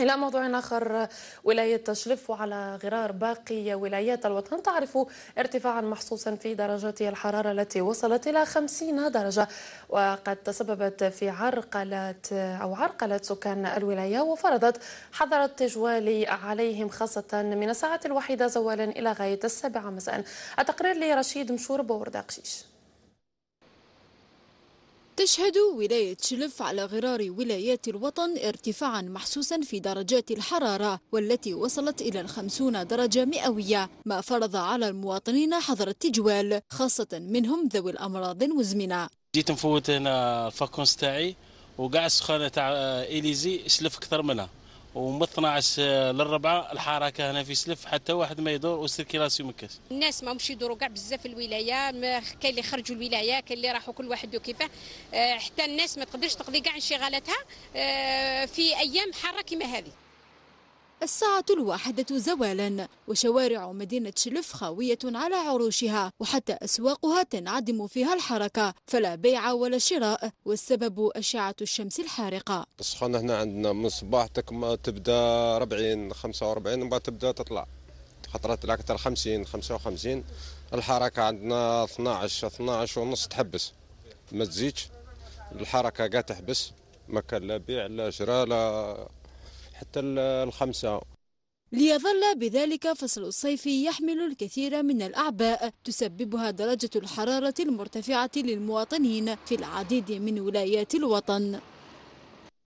إلى موضوع آخر ولاية تشرف وعلى غرار باقي ولايات الوطن تعرف ارتفاعا محسوسا في درجات الحرارة التي وصلت إلى 50 درجة وقد تسببت في عرقلة أو عرقلة سكان الولاية وفرضت حظر التجوال عليهم خاصة من الساعة الوحيدة زوالا إلى غاية السابعة مساء التقرير لرشيد مشور بورداقشيش تشهد ولاية شلف على غرار ولايات الوطن ارتفاعا محسوسا في درجات الحرارة والتي وصلت إلى الخمسون درجة مئوية ما فرض على المواطنين حظر التجوال خاصة منهم ذوي الأمراض المزمنة جيت نفوت هنا الفاكونس تاعي وكاع السخانة تاع إليزي شلف أكثر منها ومن 12 آه، للربعه الحركه هنا في سلف حتى واحد ما يدور والسيركيلاسيون مكاس الناس ما همش يدوروا كاع بزاف الولايه كاين اللي خرجوا الولايه كاين اللي راحوا كل واحد وكيفاه حتى الناس ما تقدرش تقضي كاع انشغالاتها آه، في ايام حاره كما هذه الساعة الواحدة زوالا وشوارع مدينة شلف خاوية على عروشها وحتى أسواقها تنعدم فيها الحركة فلا بيع ولا شراء والسبب أشعة الشمس الحارقة السخونة هنا عندنا من الصباح تكما تبدا 40 45 ومن بعد تبدا تطلع خطرات الأكثر 50 55 الحركة عندنا 12 12 ونص تحبس ما تزيدش الحركة قاعدة تحبس ما كان لا بيع لا شراء لا حتى الخمسة ليظل بذلك فصل الصيف يحمل الكثير من الأعباء تسببها درجة الحرارة المرتفعة للمواطنين في العديد من ولايات الوطن